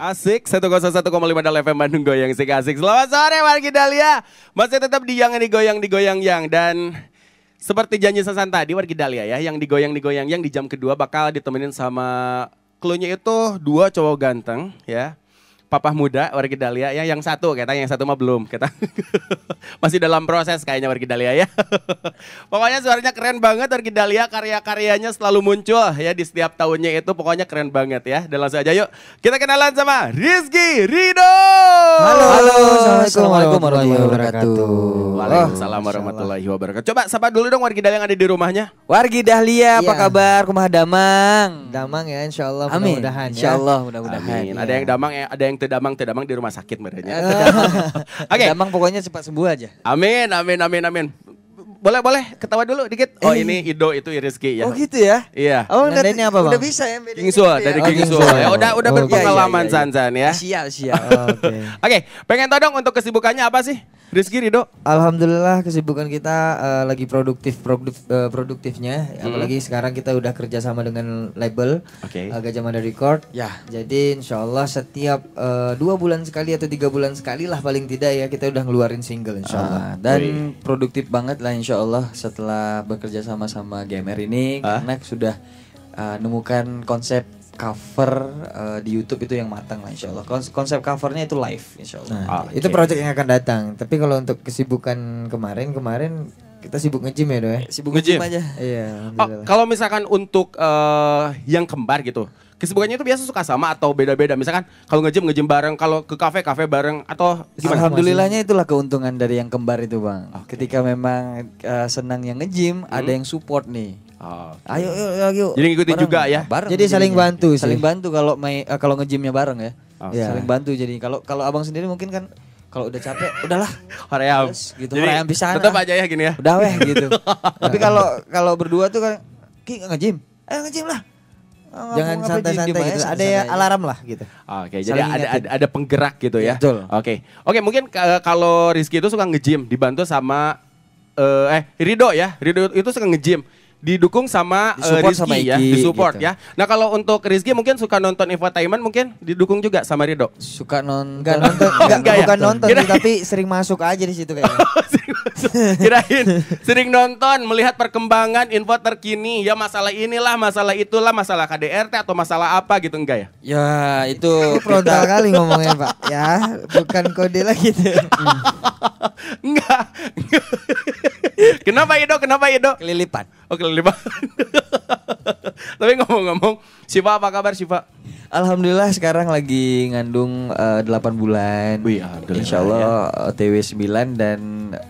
Asik satu satu kosong koma lima Dalam FM Bandung Goyang Sik Asik. Selamat sore Margi Dalia. Masih tetap di yang digoyang digoyang yang dan seperti janji Sasan tadi Margi Dalia ya yang digoyang digoyang yang di jam kedua bakal ditemenin sama klunya itu dua cowok ganteng ya. Papa muda Wargi Dahlia ya yang satu katanya yang satu mah belum kita masih dalam proses kayaknya Wargi Dahlia ya pokoknya suaranya keren banget Wargi Dahlia karya-karyanya selalu muncul ya di setiap tahunnya itu pokoknya keren banget ya dan langsung aja yuk kita kenalan sama Rizky Rido halo halo assalamualaikum warahmatullahi wabarakatuh Waalaikumsalam warahmatullahi wabarakatuh coba sapa dulu dong Wargi Warkidalia yang ada di rumahnya wargi apa ya. kabar rumah Damang Damang ya insyaallah mudah-mudahan ya. insyaallah mudah-mudahan ya. ada yang Damang ya, ada yang tedamang tedamang di rumah sakit merenya. Oke. Okay. Tedamang pokoknya cepat sembuh aja. Amin amin amin amin boleh boleh ketawa dulu dikit. Oh ini Ido itu Rizky ya. Oh gitu ya. Iya. Oh ini apa bang? Udah bisa ya. Kingsul dari Kingsul. Ya. ya udah udah oh, berpengalaman gitu. iya, iya, iya. ya. Siap siap. Oke. Oke pengen tau dong untuk kesibukannya apa sih? Rizky Rido. Alhamdulillah kesibukan kita uh, lagi produktif produktif uh, eh, produktifnya hmm. apalagi sekarang kita udah kerja sama dengan label okay. uh, eh, Gajah Mada Record. Ya. Jadi insya Allah setiap uh, dua bulan sekali atau tiga bulan sekali lah paling tidak ya kita udah ngeluarin single insya Allah. Uh, ah, dan wih. produktif banget lah insya insya Allah setelah bekerja sama sama gamer ini karena ah. sudah uh, nemukan konsep cover uh, di YouTube itu yang matang lah insya Allah konsep covernya itu live insya Allah nah, okay. itu project yang akan datang tapi kalau untuk kesibukan kemarin kemarin kita sibuk ngejim ya doy sibuk ngejim aja iya oh, kalau misalkan untuk uh, yang kembar gitu Kesibukannya itu biasa suka sama atau beda-beda? Misalkan kalau ngejem ngejem bareng, kalau ke kafe kafe bareng atau gimana? Alhamdulillahnya itulah keuntungan dari yang kembar itu, Bang. Okay. Ketika memang uh, senang yang ngejem, hmm. ada yang support nih. Oh, okay. Ayo, ayo, ayo. Jadi ngikutin juga ya. Bareng, jadi saling bantu, sih. saling bantu kalau main uh, kalau ngejimnya bareng ya. Oh, ya. Saling bantu jadi. Kalau kalau abang sendiri mungkin kan kalau udah capek udahlah hoream gitu Jadi, hoream bisa. tetap aja ya gini ya udah weh gitu tapi kalau kalau berdua tuh kan ki nge-gym ayo eh, nge lah Jangan santai-santai gitu. Ada ya alarm lah gitu. Oke, okay, jadi ada, ada ada penggerak gitu ya. Oke. Oke. Okay. Oke, okay, mungkin eh, kalau Rizky itu suka nge-gym dibantu sama uh, eh Rido ya. Rido itu suka nge-gym didukung sama eh, disupport uh, Rizky sama Iki, ya, disupport gitu. ya. Nah kalau untuk Rizky mungkin suka nonton infotainment mungkin didukung juga sama Rido. Suka non nggak nonton, enggak ya? nonton, bukan ya? nonton Kirain. tapi sering masuk aja di situ kayaknya. Kirain sering nonton, melihat perkembangan info terkini ya masalah inilah, masalah itulah, masalah KDRT atau masalah apa gitu enggak ya? Ya itu frontal kan kali ngomongnya Pak. Ya bukan kode lagi gitu. enggak. Kenapa Ido? Kenapa Ido? Kelilipan. Oh kelilipan. Tapi ngomong-ngomong, Siva apa kabar Siva? Alhamdulillah sekarang lagi ngandung uh, eh, 8 bulan. Wih, alhamdulillah. Insya Allah ya. Eh, TW 9 dan eh,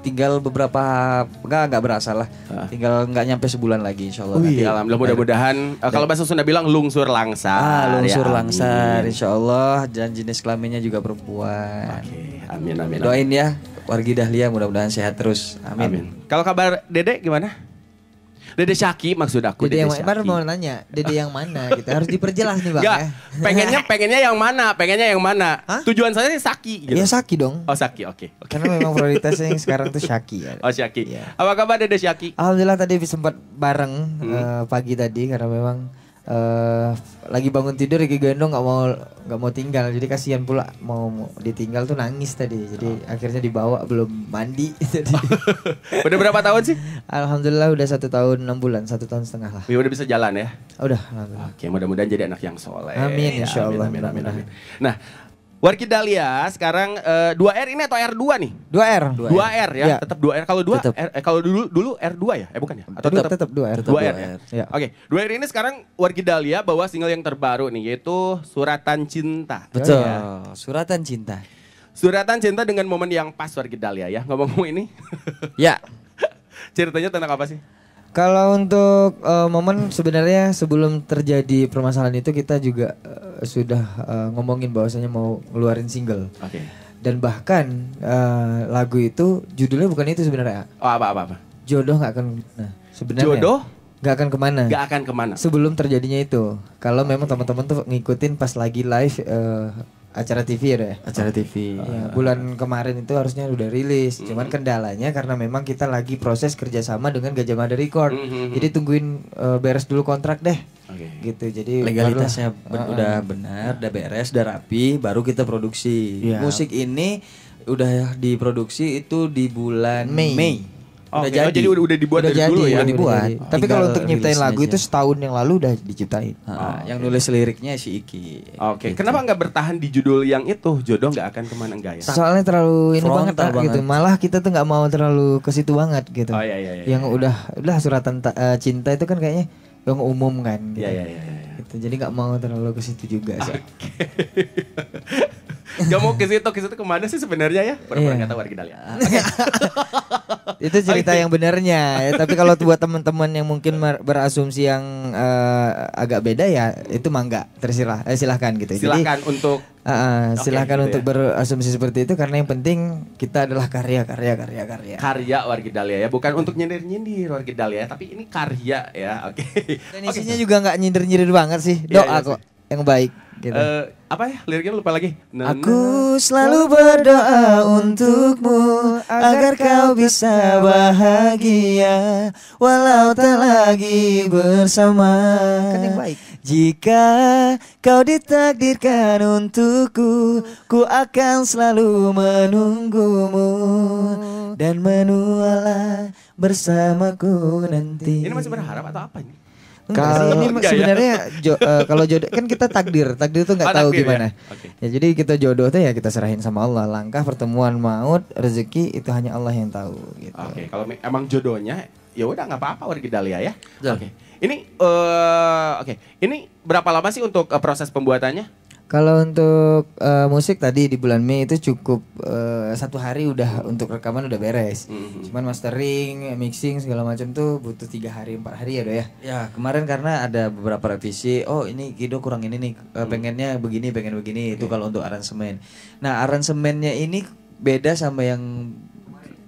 tinggal beberapa Enggak, enggak berasa lah Ah. tinggal nggak nyampe sebulan lagi insyaallah. oh, iya. alhamdulillah mudah-mudahan uh, kalau bahasa Sunda bilang lungsur langsar ah, ya, lungsur ya, langsar insyaallah. insya dan jenis kelaminnya juga perempuan okay. amin amin doain ya Wargi Dahlia mudah-mudahan sehat terus. Amin. Amin. Kalau kabar Dede gimana? Dede Syaki maksud aku. Dede, Dede yang Syaki. mau nanya, Dede yang mana gitu. Harus diperjelas nih Bang Gak, ya. Pengennya pengennya yang mana? Pengennya yang mana? Hah? Tujuan saya sih Saki gitu. Ya Saki dong. Oh Saki, oke. Okay, okay. Karena memang prioritasnya yang sekarang tuh Syaki ya. Oh Syaki. Ya. Apa kabar Dede Syaki? Alhamdulillah tadi sempat bareng hmm. uh, pagi tadi karena memang uh, lagi bangun tidur lagi gendong nggak mau nggak mau tinggal jadi kasihan pula mau, mau ditinggal tuh nangis tadi jadi oh. akhirnya dibawa belum mandi jadi udah berapa tahun sih alhamdulillah udah satu tahun enam bulan satu tahun setengah lah ya udah bisa jalan ya udah alhamdulillah. oke mudah-mudahan jadi anak yang soleh amin insya amin, Allah amin, amin, amin, amin. nah Warki Dahlia sekarang uh, eh, 2R ini atau r dua nih? dua r dua r ya, ya. tetap 2R kalau 2 R, eh, kalau dulu dulu r dua ya? Eh bukan ya? Atau tetap tetap 2R. dua r ya. ya. Oke, dua r ini sekarang Warki Dahlia bawa single yang terbaru nih yaitu Suratan Cinta. Betul. Ya. Suratan Cinta. Suratan Cinta dengan momen yang pas Warki Dahlia ya. Ngomong-ngomong ini. ya. Ceritanya tentang apa sih? Kalau untuk uh, momen sebenarnya sebelum terjadi permasalahan itu kita juga uh, sudah uh, ngomongin bahwasanya mau ngeluarin single. Oke. Okay. Dan bahkan uh, lagu itu judulnya bukan itu sebenarnya. Oh apa apa apa? Jodoh nggak akan. Nah sebenarnya. Jodoh nggak akan kemana? Nggak akan kemana. Sebelum terjadinya itu, kalau memang teman-teman tuh ngikutin pas lagi live uh, acara TV ya acara TV ya, bulan kemarin itu harusnya udah rilis mm -hmm. cuman kendalanya karena memang kita lagi proses kerjasama dengan Gajah Mada Record mm -hmm. jadi tungguin uh, beres dulu kontrak deh okay. gitu jadi legalitasnya ben uh, udah benar udah beres udah rapi baru kita produksi yeah. musik ini udah diproduksi itu di bulan Mei, Mei. Oh, udah jadi. jadi udah, dibuat udah dari jadi, dulu ya. Udah dibuat. Udah Tapi kalau untuk nyiptain lagu aja. itu setahun yang lalu udah diciptain. Oh, yang nulis liriknya si Iki. Oke. Okay. Gitu. Kenapa nggak bertahan di judul yang itu? Jodoh nggak akan kemana enggak ya? Soalnya terlalu ini Frontal banget, gitu. banget gitu. Malah kita tuh nggak mau terlalu ke situ banget gitu. Oh iya iya iya. Yang iya. udah udah suratan uh, eh, cinta itu kan kayaknya yang umum kan. Gitu. Iya iya iya. iya. Gitu. Jadi nggak mau terlalu ke situ juga sih. Okay. Gak mau ke situ, ke situ kemana sih sebenarnya ya? pernah pernah yeah. warga tahu ya. itu cerita yang benarnya. Ya. Tapi kalau buat teman-teman yang mungkin berasumsi yang uh, agak beda ya, itu mangga tersilah, eh, silahkan gitu. Silahkan Jadi, untuk uh, silahkan gitu untuk ya. berasumsi seperti itu karena yang penting kita adalah karya, karya, karya, karya. Karya wargi dalia ya, ya, bukan untuk nyindir-nyindir wargi Dahlia, ya, tapi ini karya ya, oke. Okay. isinya okay. juga nggak nyindir-nyindir banget sih, iya, doa yeah, yeah, kok yang baik gitu. Uh, apa ya liriknya lupa lagi. Aku selalu berdoa untukmu agar kau bisa bahagia walau tak lagi bersama. Jika kau ditakdirkan untukku, ku akan selalu menunggumu dan menualah bersamaku nanti. Ini masih berharap atau apa ini? Kalau ya? sebenarnya ya? jo, uh, kalau jodoh kan kita takdir, takdir itu nggak oh, ah, tahu ya? gimana. Ya? Okay. ya jadi kita jodoh tuh ya kita serahin sama Allah. Langkah pertemuan maut, rezeki itu hanya Allah yang tahu. Gitu. Oke, okay. kalau emang jodohnya ya udah nggak apa-apa warga Dalia ya. Oke. Okay. Ini uh, oke, okay. ini berapa lama sih untuk uh, proses pembuatannya? Kalau untuk uh, musik tadi di bulan Mei itu cukup uh, satu hari udah untuk rekaman udah beres. hmm Cuman mastering, mixing segala macam tuh butuh tiga hari empat hari ya do ya. Ya kemarin karena ada beberapa revisi. Oh ini Kido kurang ini nih. Uh, pengennya begini, pengen begini. Okay. Itu kalau untuk aransemen. Nah aransemennya ini beda sama yang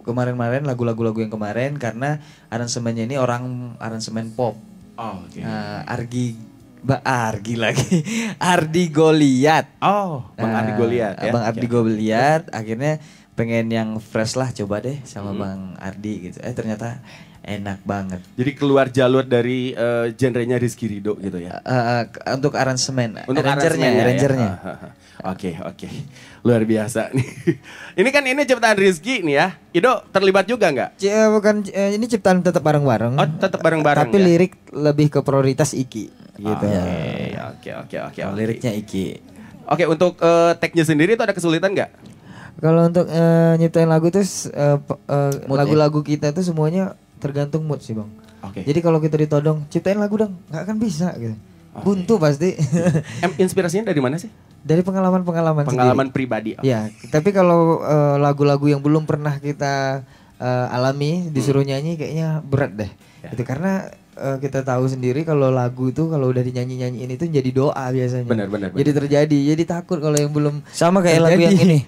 kemarin-kemarin lagu-lagu-lagu yang kemarin karena aransemennya ini orang aransemen pop. Oh, okay. uh, Argi Mbak Argi lagi. Ardi Goliat. Oh, Bang nah, Ardi Goliat ya. Bang Ardi Goliat akhirnya pengen yang fresh lah coba deh sama hmm. Bang Ardi gitu. Eh ternyata enak banget. Jadi keluar jalur dari uh, genrenya Rizky Rido gitu ya. Uh, untuk aransemen, untuk arrangernya, ya, ya. arrangernya. Ah, ah, ah. Oke, oke. Luar biasa nih. ini kan ini ciptaan Rizky nih ya. Ido terlibat juga nggak? C bukan uh, ini ciptaan tetap bareng-bareng. Oh, tetap bareng-bareng. Tapi ya? lirik lebih ke prioritas Iki gitu. ya. Oke, oke, oke, oke. Liriknya Iki. Oke, untuk uh, tag sendiri itu ada kesulitan nggak? Kalau untuk uh, nyiptain lagu itu uh, uh, lagu-lagu kita itu semuanya tergantung mood sih bang. Oke. Okay. Jadi kalau kita ditodong ciptain lagu dong, nggak akan bisa gitu. Okay. Buntu pasti. inspirasinya dari mana sih? Dari pengalaman-pengalaman. Pengalaman pribadi. Okay. Ya, tapi kalau uh, lagu-lagu yang belum pernah kita uh, alami disuruh hmm. nyanyi kayaknya berat deh. Yeah. Itu karena uh, kita tahu sendiri kalau lagu itu kalau udah dinyanyi nyanyiin itu jadi doa biasanya. Benar benar. Jadi terjadi. Jadi takut kalau yang belum sama kayak terjadi. lagu yang ini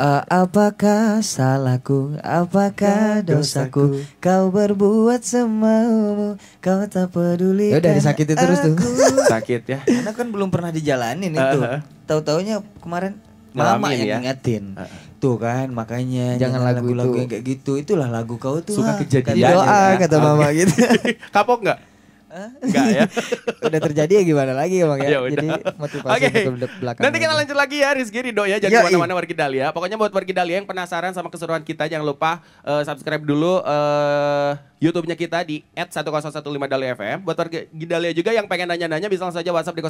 Uh, apakah salahku, apakah dosaku Kau berbuat semaumu, kau tak peduli Ya udah kan itu terus tuh Sakit ya Karena kan belum pernah dijalanin itu uh -huh. Tahu-taunya kemarin Mama yang ya. ya. ingetin uh -huh. Tuh kan makanya Jangan lagu-lagu yang kayak gitu Itulah lagu kau tuh Suka kejadian Doa ya. kata okay. mama gitu Kapok nggak? Enggak ya. udah terjadi ya gimana lagi ya Bang ya. ya Jadi motivasi okay. untuk belakang. Nanti kita lanjut lagi ya Rizky Ridho ya. jangan kemana mana ya, wargi Dahlia. Pokoknya buat wargi Dahlia yang penasaran sama keseruan kita jangan lupa uh, subscribe dulu uh, YouTube-nya kita di 1015 fm Buat wargi Dahlia juga yang pengen nanya-nanya bisa langsung aja WhatsApp di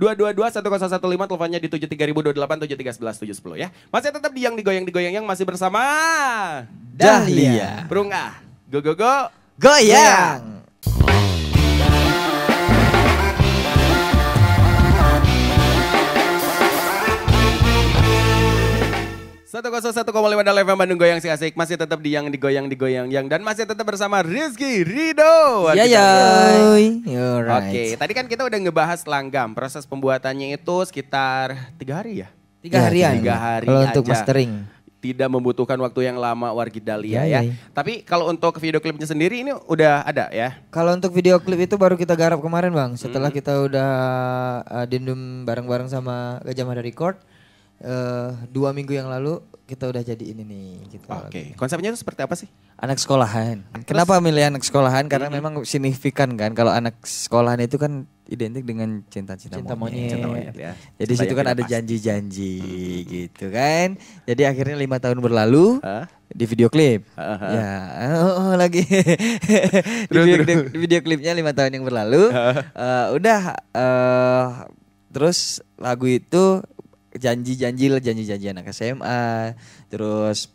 0811 222 1015 teleponnya di 73028 ya. Masih tetap di yang digoyang-digoyang yang masih bersama Dahlia. Dahlia. Perungah. Go go go. Goyang. goyang. 101,5 FM Bandung Goyang si asik masih tetap di yang digoyang digoyang yang dan masih tetap bersama Rizky Rido. Iya ya. Oke, tadi kan kita udah ngebahas langgam. Proses pembuatannya itu sekitar tiga hari ya. Tiga ya, Tiga hari. Kalau untuk mastering tidak membutuhkan waktu yang lama Wargi Dahlia iya, ya, ya. ya. Tapi kalau untuk video klipnya sendiri ini udah ada ya? Kalau untuk video klip itu baru kita garap kemarin bang. Setelah hmm. kita udah uh, eh, dendum bareng-bareng sama Gajah Mada Record uh, dua minggu yang lalu kita udah jadi ini nih gitu. Oke, okay. konsepnya itu seperti apa sih? Anak sekolahan. Terus, Kenapa milih anak sekolahan? Karena mm memang signifikan kan kalau anak sekolahan itu kan identik dengan cinta-cinta cinta monyet. Cinta monyet ya. Jadi situ kan ada janji-janji hmm. gitu kan. Jadi akhirnya lima tahun berlalu huh? di video klip. Uh -huh. Ya, oh, oh lagi di, video, klip, di video klipnya lima tahun yang berlalu. Uh, udah uh, terus lagu itu janji-janji lah janji-janji anak SMA terus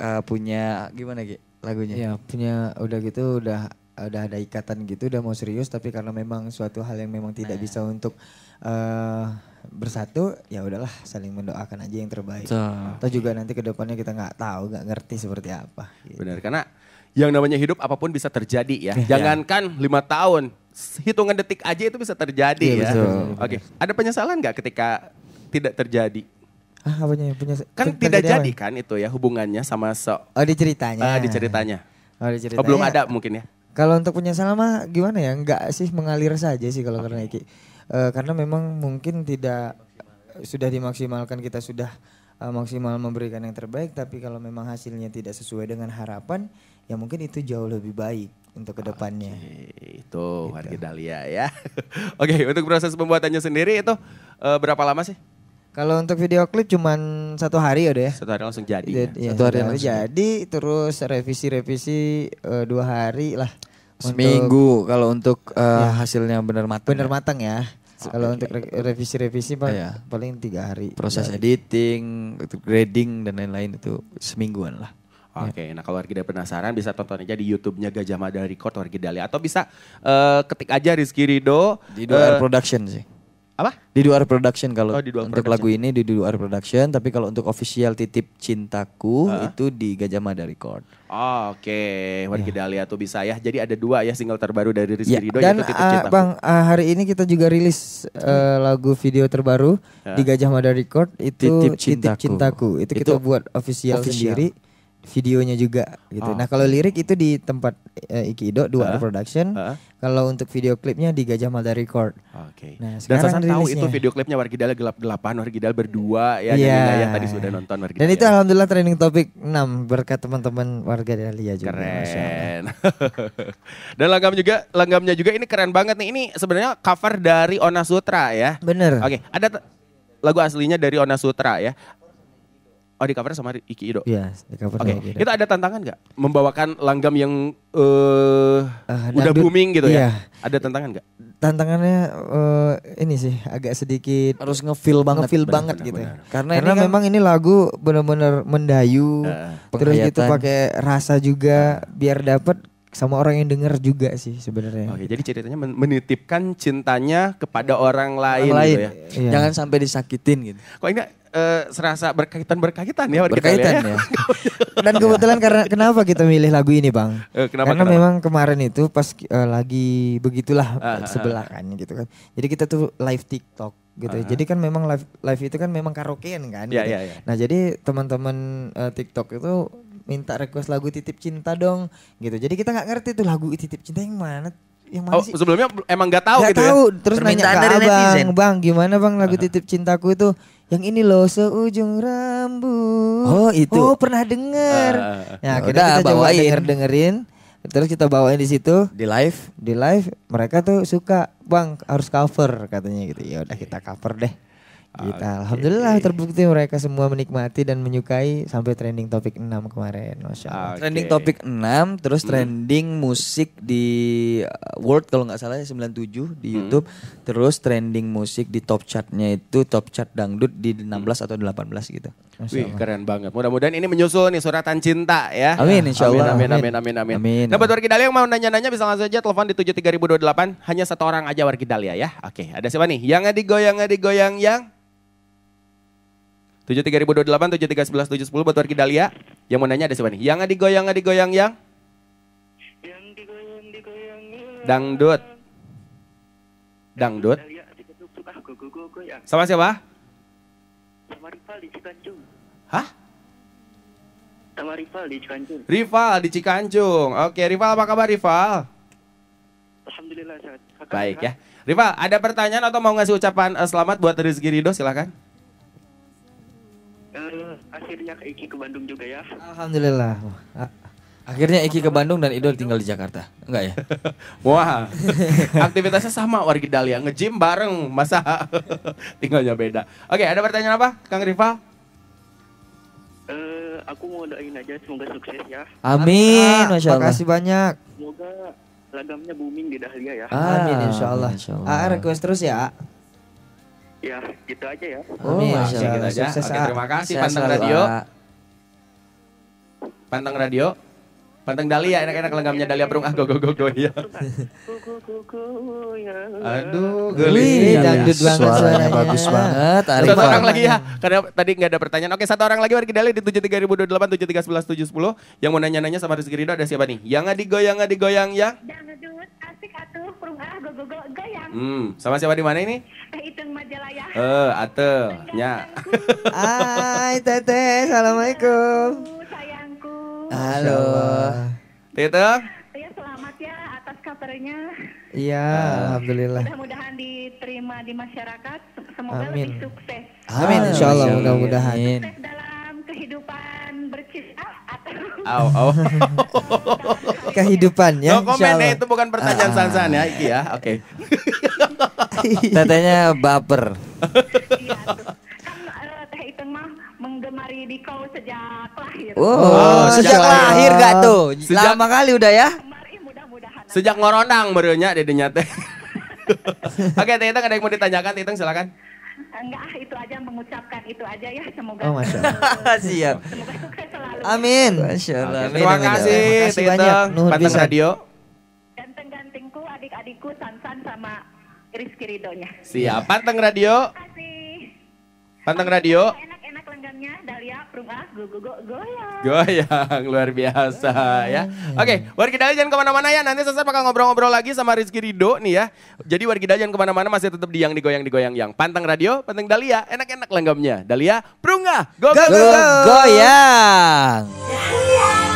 uh, punya gimana Ki lagunya ya punya udah gitu udah udah ada ikatan gitu udah mau serius tapi karena memang suatu hal yang memang tidak nah. bisa untuk uh, bersatu ya udahlah saling mendoakan aja yang terbaik so. atau juga nanti kedepannya kita nggak tahu nggak ngerti seperti apa gitu. benar karena yang namanya hidup apapun bisa terjadi ya. Iya. Jangankan lima tahun, hitungan detik aja itu bisa terjadi iya, ya. Oke, okay. ada penyesalan nggak ketika tidak terjadi. Ah, apanya punya kan tidak jadi kan itu ya hubungannya sama so Oh, di ceritanya. Uh, di ceritanya. Oh, di ceritanya. Oh, belum ada mungkin ya. Kalau untuk punya selama gimana ya? Enggak sih mengalir saja sih kalau okay. karena Iki. Uh, karena memang mungkin tidak eh, sudah dimaksimalkan kita sudah uh, maksimal memberikan yang terbaik tapi kalau memang hasilnya tidak sesuai dengan harapan ya mungkin itu jauh lebih baik untuk kedepannya. Okay, itu gitu. warga Dahlia ya. Oke okay, untuk proses pembuatannya sendiri itu uh, berapa lama sih? Kalau untuk video klip cuman satu hari udah ya, ya. Satu hari langsung jadi. ya. Iya, satu hari, satu hari langsung. jadi terus revisi-revisi uh, dua hari lah. Seminggu kalau untuk uh, ya. hasilnya benar matang. Benar ya. matang ya. Kalau Kalau untuk revisi-revisi gitu. pak ya. paling tiga hari. Proses tiga hari. editing, grading dan lain-lain itu semingguan lah. Oke, okay, iya. nah kalau Wargida penasaran bisa tonton aja di YouTube-nya Gajah Mada Record Dali atau bisa uh, ketik aja Rizky Rido di uh, Production sih. Apa? Di luar Production kalau oh, untuk production. lagu ini di luar Production, tapi kalau untuk official Titip Cintaku uh. itu di Gajah Mada Record. Oh, oke. Okay. Mari iya. kita tuh bisa ya. Jadi ada dua ya single terbaru dari Rizky yeah. Rido Dan, yaitu Titip uh, Cintaku. Bang, uh, hari ini kita juga rilis uh, lagu video terbaru uh. di Gajah Mada Record itu Titip Cintaku. Titip Cintaku. Itu, itu kita buat official, official. sendiri videonya juga gitu. Oh. Nah kalau lirik itu di tempat uh, eh, Ikido dua uh, production. Uh. Kalau untuk video klipnya di Gajah Mada Record. Oke. Okay. Nah, Dan tahu itu video klipnya Wargidal gelap-gelapan, Wargidal berdua ya yeah. dan iya. yang tadi sudah nonton Wargidal. Dan itu ya. alhamdulillah training topik 6 berkat teman-teman warga ya juga. Keren. dan langgam juga, langgamnya juga ini keren banget nih. Ini sebenarnya cover dari Ona Sutra ya. Bener. Oke, okay. ada lagu aslinya dari Ona Sutra ya. Oh di cover sama Iki Ido. Iya, di cover. Oke. Ido. Itu ada tantangan gak? membawakan langgam yang uh, uh, udah booming gitu ya? iya. ya? Ada tantangan gak? Tantangannya uh, ini sih agak sedikit harus ngefeel banget, ngefeel banget gitu. Bener. Ya. Karena, Karena ini kan, memang ini lagu benar-benar mendayu, uh, terus gitu pakai rasa juga uh, biar dapat sama orang yang denger juga sih sebenarnya. Oke, jadi ceritanya menitipkan cintanya kepada orang lain, orang lain. gitu ya. Iya. Jangan sampai disakitin gitu. Kok enggak uh, serasa berkaitan-berkaitan ya. Berkaitan ya. ya. Dan kebetulan karena kenapa kita milih lagu ini bang? Uh, kenapa, karena kenapa? memang kemarin itu pas uh, lagi begitulah uh, sebelah kan gitu kan. Jadi kita tuh live TikTok gitu. Uh uh. Jadi kan memang live live itu kan memang karaokean kan. Yeah, gitu. yeah, yeah. Nah jadi teman-teman uh, TikTok itu minta request lagu titip cinta dong gitu jadi kita nggak ngerti tuh lagu titip cinta yang mana yang mana oh, sih? sebelumnya emang gak tahu gak gitu ya? tahu. ya? terus nanya ke dari abang, netizen. bang gimana bang lagu titip cintaku itu yang ini loh seujung rambut. Oh itu. Oh pernah dengar Uh, ah, ah, ah. nah, ya kita kita coba denger dengerin. Terus kita bawain di situ di live, di live mereka tuh suka, "Bang, harus cover," katanya gitu. Ya udah kita cover deh. Gitu. Okay. Alhamdulillah terbukti mereka semua menikmati dan menyukai sampai trending topik 6 kemarin. Masya Allah. Okay. Trending topik 6 terus hmm. trending musik di uh, World kalau nggak salah 97 ya, di hmm. YouTube. Terus trending musik di top chartnya itu top chart dangdut di 16 hmm. atau 18 gitu. Wih, keren banget. Mudah-mudahan ini menyusul nih suratan cinta ya. Amin insya Allah. Amin amin amin amin. amin. amin. Nah buat Warkidalia yang mau nanya-nanya bisa langsung aja telepon di 73028 hanya satu orang aja Wargidalia ya. Oke, ada siapa nih? Yang digoyang, digoyang, yang tujuh tujuh tiga tiga ribu dua delapan sebelas tujuh sepuluh buat warga Dalia. Yang mau nanya ada siapa nih? Yang digoyang, digoyang, yang? Yang digoyang, digoyang. Dangdut. Dangdut. Ah, Sama siapa? Sama Rival di Cikancung. Hah? Sama Rival di Cikancung. Rival di Cikancung. Oke, Rival apa kabar Rival? Alhamdulillah sehat. Baik ya. Rival, ada pertanyaan atau mau ngasih ucapan eh, selamat buat Rizky Rido? silakan uh, akhirnya ke Iki ke Bandung juga ya. Alhamdulillah. Akhirnya Iki ke Bandung dan Idol tinggal di Jakarta. Enggak ya? Wah. Aktivitasnya sama warga Dalia. nge-gym bareng, masa tinggalnya beda. Oke, ada pertanyaan apa Kang Rifa? Uh, eh, aku mau doain aja semoga sukses ya. Amin, ah, Masya Allah. Makasih banyak. Semoga lagamnya booming di Dahlia ya. Ah, Amin, insya Allah. Insya Allah. request terus ya. Ya, gitu aja ya. Oh, Amin. Masya Allah. Gitu aja. Sukses, Oke, terima kasih Sukses Panteng Radio. Panteng Radio. Panteng Dalia ya, enak-enak lengkapnya Dalia Perung. Ah, go go go go ya. Aduh, geli. Dangdut banget suaranya. bagus banget. Arifan. Satu orang lagi ya, karena tadi nggak ada pertanyaan. Oke, satu orang lagi warga Dahlia di 73028, sepuluh Yang mau nanya-nanya sama Rizky Rido ada siapa nih? Yang digoyang, yang digoyang, yang? Dangdut, asik atuh, perung ah, go go go, goyang. Hmm, sama siapa di mana ini? iteng Majalaya. Eh, ate, nya. Hai Teteh, Assalamualaikum. Sayangku. Halo. Tete. Ya selamat ya atas kabarnya. Iya, ah. alhamdulillah. Mudah-mudahan diterima di masyarakat. Semoga Amin. lebih sukses. Amin, insyaallah mudah-mudahan. Sukses dalam kehidupan bercinta atau oh, oh. kehidupan ya. No komen ya, itu bukan pertanyaan ah. ah. San ya, Iki ya. Oke. Okay. Tetehnya baper. Iya, kan, eh, itu mah menggemari sejak lahir. Oh, oh sejak, sejak lahir gak tuh? Sejak, Lama kali udah ya? Sejak ngorondang berenya dedenya teh. Oke, Tita Iteng ada yang mau ditanyakan, Tita silakan. Enggak, ah, itu aja mengucapkan itu aja ya. Semoga oh, Masya Allah. Siap. Semoga sukses selalu. Amin. Masya Allah. Amin, terima, kasih, terima kasih banyak. Nuhun Radio. ganteng gantengku adik-adikku, Sansan sama Rizky Ridonya. Siap, panteng radio. Terima Panteng radio. Enak-enak lenggamnya, Dalia, Prunga, go, go, go, goyang. Goyang, luar biasa goyang. ya. Oke, okay, wargi Dali jangan kemana-mana ya. Nanti Sasar bakal ngobrol-ngobrol lagi sama Rizky Rido nih ya. Jadi wargi Dali jangan kemana-mana masih tetap diang digoyang digoyang yang. Panteng radio, panteng Dalia, enak-enak lenggamnya. Dalia, Prunga, go, go, go, go, go goyang. goyang.